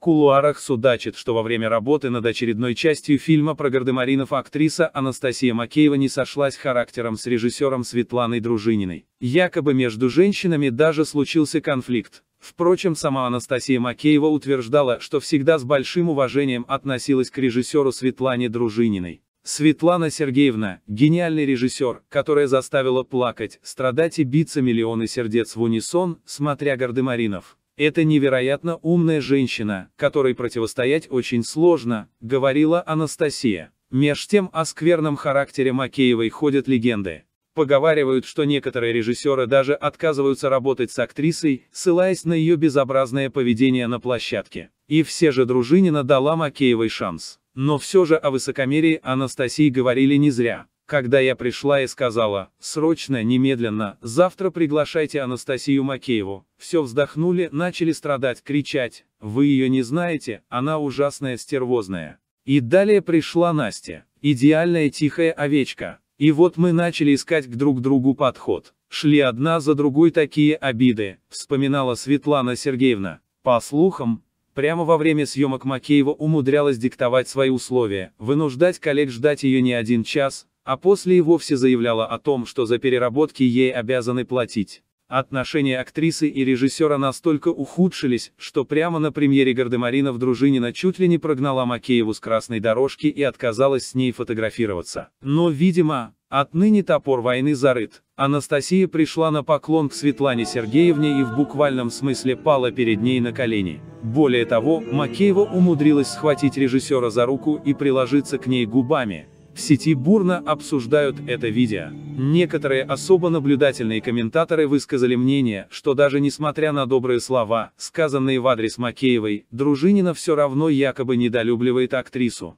кулуарах судачит, что во время работы над очередной частью фильма про Гардемаринов актриса Анастасия Макеева не сошлась характером с режиссером Светланой Дружининой. Якобы между женщинами даже случился конфликт. Впрочем, сама Анастасия Макеева утверждала, что всегда с большим уважением относилась к режиссеру Светлане Дружининой. Светлана Сергеевна – гениальный режиссер, которая заставила плакать, страдать и биться миллионы сердец в унисон, смотря Гардемаринов. Это невероятно умная женщина, которой противостоять очень сложно, говорила Анастасия. Меж тем о скверном характере Макеевой ходят легенды. Поговаривают, что некоторые режиссеры даже отказываются работать с актрисой, ссылаясь на ее безобразное поведение на площадке. И все же Дружинина дала Макеевой шанс. Но все же о высокомерии Анастасии говорили не зря когда я пришла и сказала, срочно, немедленно, завтра приглашайте Анастасию Макееву. Все вздохнули, начали страдать, кричать, вы ее не знаете, она ужасная стервозная. И далее пришла Настя, идеальная тихая овечка. И вот мы начали искать к друг другу подход. Шли одна за другой такие обиды, вспоминала Светлана Сергеевна. По слухам, прямо во время съемок Макеева умудрялась диктовать свои условия, вынуждать коллег ждать ее не один час, а после и вовсе заявляла о том, что за переработки ей обязаны платить. Отношения актрисы и режиссера настолько ухудшились, что прямо на премьере Гардемарина в Дружинина чуть ли не прогнала Макееву с красной дорожки и отказалась с ней фотографироваться. Но, видимо, отныне топор войны зарыт. Анастасия пришла на поклон к Светлане Сергеевне и в буквальном смысле пала перед ней на колени. Более того, Макеева умудрилась схватить режиссера за руку и приложиться к ней губами. В сети бурно обсуждают это видео. Некоторые особо наблюдательные комментаторы высказали мнение, что даже несмотря на добрые слова, сказанные в адрес Макеевой, Дружинина все равно якобы недолюбливает актрису.